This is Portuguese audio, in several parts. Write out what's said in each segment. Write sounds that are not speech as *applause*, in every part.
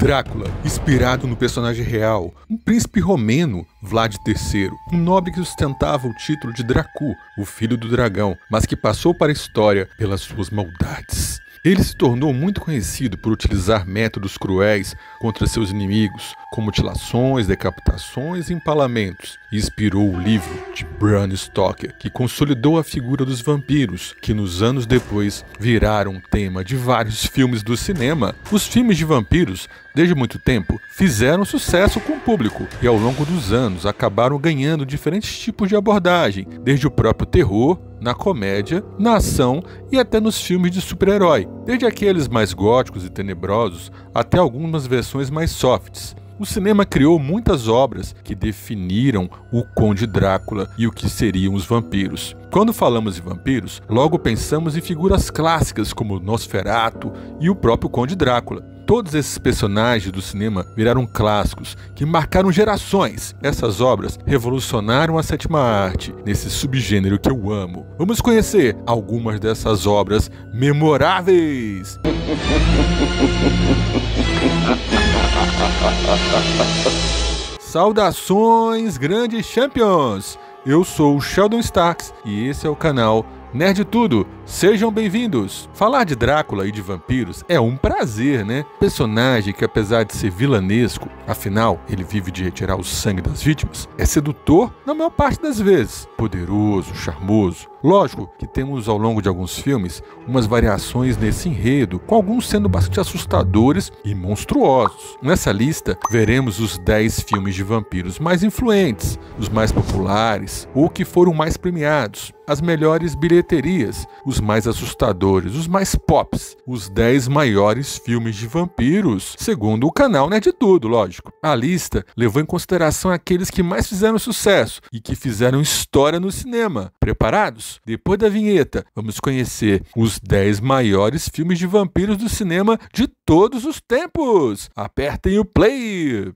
Drácula, inspirado no personagem real, um príncipe romeno, Vlad III, um nobre que sustentava o título de Dracu, o filho do dragão, mas que passou para a história pelas suas maldades. Ele se tornou muito conhecido por utilizar métodos cruéis contra seus inimigos, com mutilações, decapitações e empalamentos, e inspirou o livro de Bram Stoker, que consolidou a figura dos vampiros, que nos anos depois viraram tema de vários filmes do cinema. Os filmes de vampiros desde muito tempo, fizeram sucesso com o público e ao longo dos anos acabaram ganhando diferentes tipos de abordagem, desde o próprio terror, na comédia, na ação e até nos filmes de super-herói, desde aqueles mais góticos e tenebrosos até algumas versões mais softs. O cinema criou muitas obras que definiram o Conde Drácula e o que seriam os vampiros. Quando falamos em vampiros, logo pensamos em figuras clássicas como Nosferatu e o próprio Conde Drácula. Todos esses personagens do cinema viraram clássicos que marcaram gerações. Essas obras revolucionaram a sétima arte, nesse subgênero que eu amo. Vamos conhecer algumas dessas obras memoráveis. *laughs* Saudações, grandes champions! Eu sou o Sheldon Starks e esse é o canal Nerd Tudo, sejam bem-vindos! Falar de Drácula e de vampiros é um prazer, né? Personagem que, apesar de ser vilanesco, afinal ele vive de retirar o sangue das vítimas, é sedutor na maior parte das vezes. Poderoso, charmoso, Lógico que temos ao longo de alguns filmes umas variações nesse enredo, com alguns sendo bastante assustadores e monstruosos. Nessa lista, veremos os 10 filmes de vampiros mais influentes, os mais populares ou que foram mais premiados, as melhores bilheterias, os mais assustadores, os mais pops, os 10 maiores filmes de vampiros, segundo o canal Nerd Tudo, lógico. A lista levou em consideração aqueles que mais fizeram sucesso e que fizeram história no cinema. Preparados? Depois da vinheta, vamos conhecer os 10 maiores filmes de vampiros do cinema de todos os tempos. Apertem o play!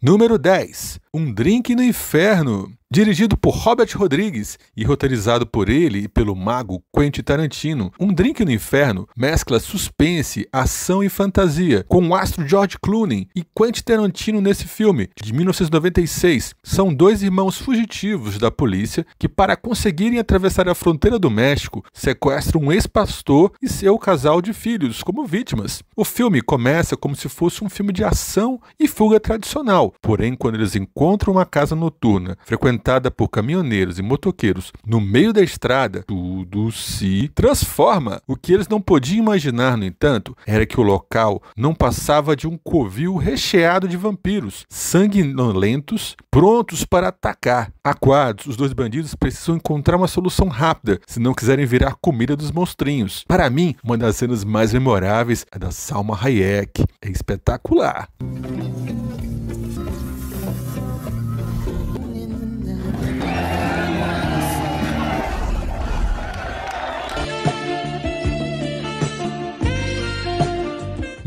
Número 10. Um Drink no Inferno. Dirigido por Robert Rodrigues e roteirizado por ele e pelo mago Quentin Tarantino, Um Drink no Inferno mescla suspense, ação e fantasia, com o astro George Clooney e Quentin Tarantino nesse filme, de 1996. São dois irmãos fugitivos da polícia que, para conseguirem atravessar a fronteira do México, sequestram um ex-pastor e seu casal de filhos como vítimas. O filme começa como se fosse um filme de ação e fuga tradicional, porém, quando eles encontram uma casa noturna frequentada frequentada por caminhoneiros e motoqueiros no meio da estrada, tudo se transforma. O que eles não podiam imaginar, no entanto, era que o local não passava de um covil recheado de vampiros, sanguinolentos, prontos para atacar. Aquados, os dois bandidos precisam encontrar uma solução rápida, se não quiserem virar comida dos monstrinhos. Para mim, uma das cenas mais memoráveis é da Salma Hayek. É espetacular.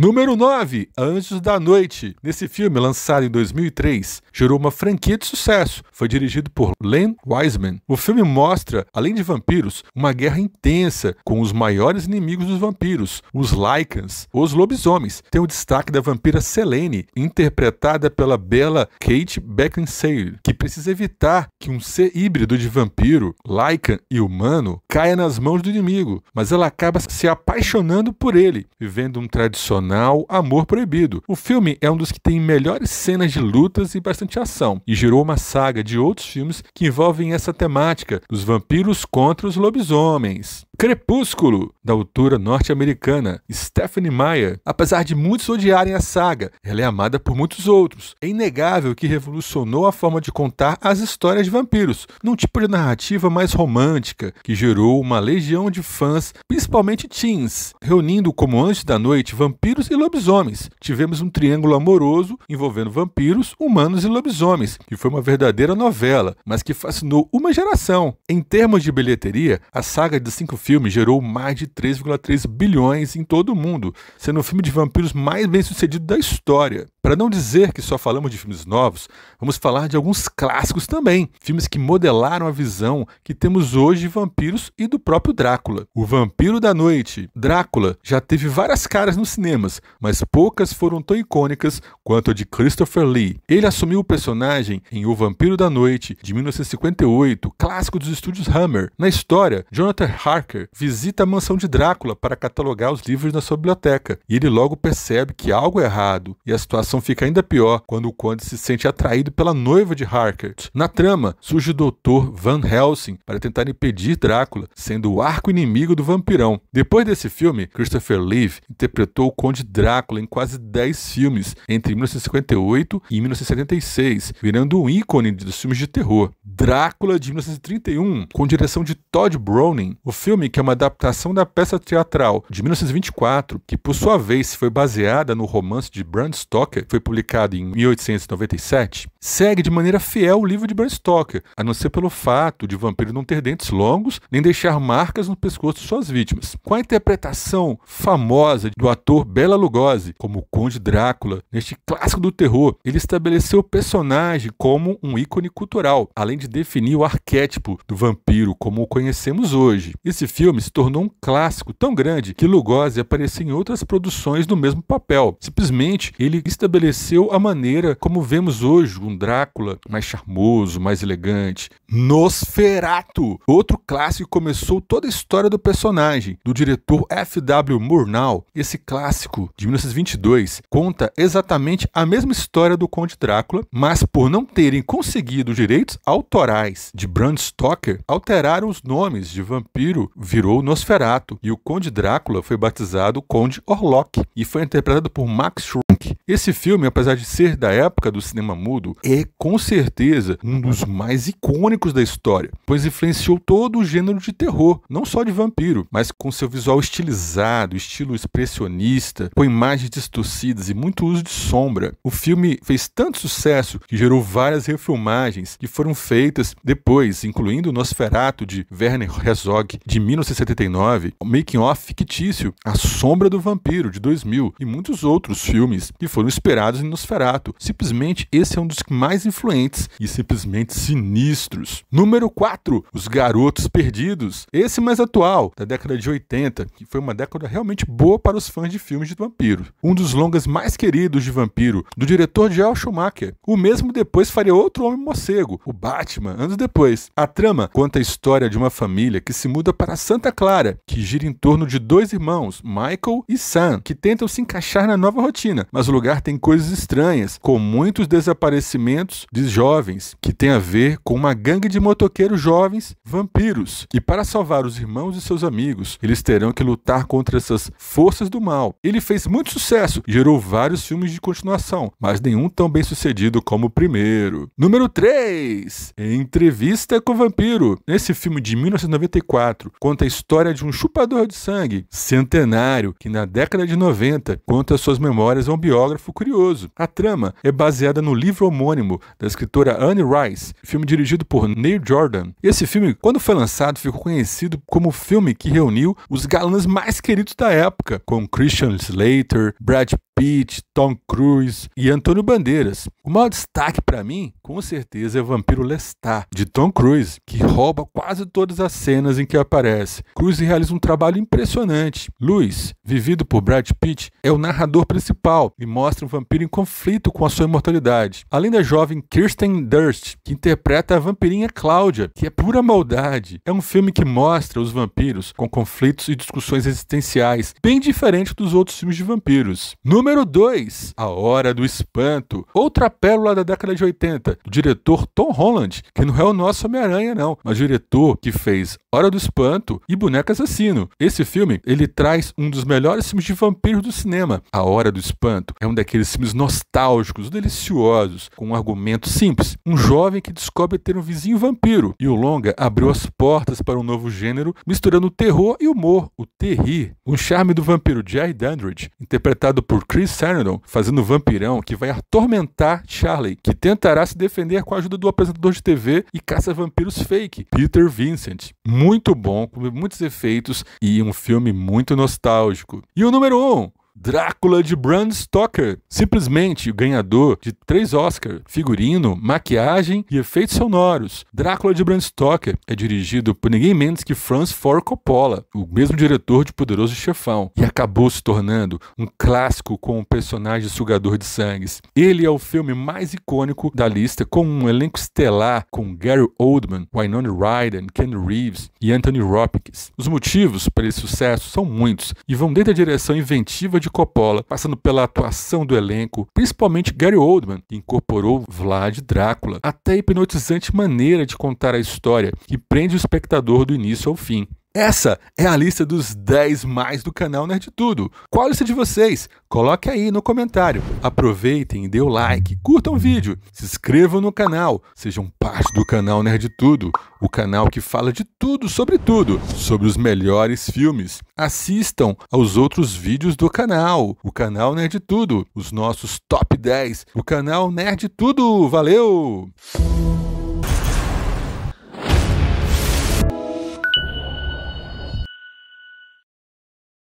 Número 9, Anjos da Noite. Nesse filme, lançado em 2003, gerou uma franquia de sucesso. Foi dirigido por Len Wiseman. O filme mostra, além de vampiros, uma guerra intensa com os maiores inimigos dos vampiros, os Lycans, os lobisomens. Tem o destaque da vampira Selene, interpretada pela bela Kate Beckinsale, que precisa evitar que um ser híbrido de vampiro, Lycan e humano caia nas mãos do inimigo, mas ela acaba se apaixonando por ele, vivendo um tradicional Amor Proibido. O filme é um dos que tem melhores cenas de lutas e bastante ação, e gerou uma saga de outros filmes que envolvem essa temática dos vampiros contra os lobisomens. Crepúsculo, da autora norte-americana Stephanie Meyer. Apesar de muitos odiarem a saga, ela é amada por muitos outros. É inegável que revolucionou a forma de contar as histórias de vampiros, num tipo de narrativa mais romântica, que gerou uma legião de fãs, principalmente teens, reunindo como antes da noite vampiros vampiros e lobisomens. Tivemos um triângulo amoroso envolvendo vampiros, humanos e lobisomens, que foi uma verdadeira novela, mas que fascinou uma geração. Em termos de bilheteria, a saga de cinco filmes gerou mais de 3,3 bilhões em todo o mundo, sendo o filme de vampiros mais bem sucedido da história. Para não dizer que só falamos de filmes novos, vamos falar de alguns clássicos também, filmes que modelaram a visão que temos hoje de vampiros e do próprio Drácula. O Vampiro da Noite, Drácula, já teve várias caras nos cinemas, mas poucas foram tão icônicas quanto a de Christopher Lee. Ele assumiu o personagem em O Vampiro da Noite, de 1958, clássico dos estúdios Hammer. Na história, Jonathan Harker visita a mansão de Drácula para catalogar os livros na sua biblioteca, e ele logo percebe que algo é errado e a situação situação fica ainda pior quando o Conde se sente atraído pela noiva de Harkert. Na trama, surge o Dr. Van Helsing para tentar impedir Drácula, sendo o arco inimigo do vampirão. Depois desse filme, Christopher Leeve interpretou o Conde Drácula em quase 10 filmes entre 1958 e 1976, virando um ícone dos filmes de terror. Drácula de 1931, com direção de Todd Browning, o filme que é uma adaptação da peça teatral de 1924, que por sua vez foi baseada no romance de Bram Stoker, foi publicado em 1897, segue de maneira fiel o livro de Bram Stoker, a não ser pelo fato de o vampiro não ter dentes longos nem deixar marcas no pescoço de suas vítimas. Com a interpretação famosa do ator Bela Lugosi como o Conde Drácula, neste clássico do terror, ele estabeleceu o personagem como um ícone cultural, além de definir o arquétipo do vampiro como o conhecemos hoje. Esse filme se tornou um clássico tão grande que Lugosi apareceu em outras produções do mesmo papel. Simplesmente ele estabeleceu estabeleceu a maneira como vemos hoje um Drácula mais charmoso, mais elegante. Nosferatu, outro clássico que começou toda a história do personagem, do diretor F.W. Murnau. Esse clássico de 1922 conta exatamente a mesma história do Conde Drácula, mas por não terem conseguido direitos autorais de Bram Stoker, alteraram os nomes de vampiro virou Nosferatu e o Conde Drácula foi batizado Conde Orlok e foi interpretado por Max Schunk. Esse filme, apesar de ser da época do cinema mudo, é com certeza um dos mais icônicos da história, pois influenciou todo o gênero de terror, não só de vampiro, mas com seu visual estilizado, estilo expressionista, com imagens distorcidas e muito uso de sombra. O filme fez tanto sucesso que gerou várias refilmagens que foram feitas depois, incluindo o Nosferatu de Werner Herzog de 1979, o making-off fictício A Sombra do Vampiro de 2000 e muitos outros filmes que foram inesperados em Nosferatu. Simplesmente esse é um dos mais influentes e simplesmente sinistros. Número 4, Os Garotos Perdidos. Esse mais atual, da década de 80, que foi uma década realmente boa para os fãs de filmes de vampiro. Um dos longas mais queridos de vampiro, do diretor Joel Schumacher. O mesmo depois faria outro homem morcego, o Batman, anos depois. A trama conta a história de uma família que se muda para Santa Clara, que gira em torno de dois irmãos, Michael e Sam, que tentam se encaixar na nova rotina, mas o lugar tem coisas estranhas, com muitos desaparecimentos de jovens, que tem a ver com uma gangue de motoqueiros jovens vampiros. E para salvar os irmãos e seus amigos, eles terão que lutar contra essas forças do mal. Ele fez muito sucesso, gerou vários filmes de continuação, mas nenhum tão bem sucedido como o primeiro. Número 3: Entrevista com o Vampiro. Nesse filme de 1994, conta a história de um chupador de sangue centenário que, na década de 90, conta suas memórias a um biógrafo curioso. A trama é baseada no livro homônimo da escritora Anne Rice, filme dirigido por Neil Jordan. Esse filme, quando foi lançado, ficou conhecido como o filme que reuniu os galãs mais queridos da época, com Christian Slater, Brad Pitt, Tom Cruise e Antônio Bandeiras. O maior destaque para mim, com certeza, é o Vampiro Lestat, de Tom Cruise, que rouba quase todas as cenas em que aparece. Cruise realiza um trabalho impressionante. Luiz, vivido por Brad Pitt, é o narrador principal e mostra um vampiro em conflito com a sua imortalidade. Além da jovem Kirsten Durst, que interpreta a vampirinha Cláudia, que é pura maldade. É um filme que mostra os vampiros com conflitos e discussões existenciais, bem diferente dos outros filmes de vampiros. Número 2, A Hora do Espanto, outra pérola da década de 80, do diretor Tom Holland, que não é o nosso Homem-Aranha não, mas diretor que fez Hora do Espanto e Boneca Assassino. Esse filme, ele traz um dos melhores filmes de vampiros do cinema. A Hora do Espanto é um daqueles aqueles filmes nostálgicos, deliciosos, com um argumento simples. Um jovem que descobre ter um vizinho vampiro, e o longa abriu as portas para um novo gênero, misturando o terror e humor, o terri. o charme do vampiro Jerry Dandridge, interpretado por Chris Sarandon, fazendo o vampirão que vai atormentar Charlie, que tentará se defender com a ajuda do apresentador de TV e caça-vampiros fake, Peter Vincent. Muito bom, com muitos efeitos e um filme muito nostálgico. E o número 1, um, Drácula de Bram Stoker, simplesmente o ganhador de três Oscars: figurino, maquiagem e efeitos sonoros. Drácula de Bram Stoker é dirigido por ninguém menos que Francis Ford Coppola, o mesmo diretor de Poderoso Chefão, e acabou se tornando um clássico com o um personagem sugador de sangues. Ele é o filme mais icônico da lista, com um elenco estelar com Gary Oldman, Wynonna Ryder, Ken Reeves e Anthony Hopkins. Os motivos para esse sucesso são muitos e vão desde a direção inventiva de de Coppola, passando pela atuação do elenco, principalmente Gary Oldman, que incorporou Vlad Drácula, até a hipnotizante maneira de contar a história que prende o espectador do início ao fim. Essa é a lista dos 10 mais do canal Nerd Tudo. Qual a lista de vocês? Coloque aí no comentário. Aproveitem, dê o like, curtam o vídeo, se inscrevam no canal, sejam parte do canal Nerd Tudo, o canal que fala de tudo sobre tudo, sobre os melhores filmes. Assistam aos outros vídeos do canal, o canal Nerd Tudo, os nossos top 10, o canal Nerd Tudo. Valeu!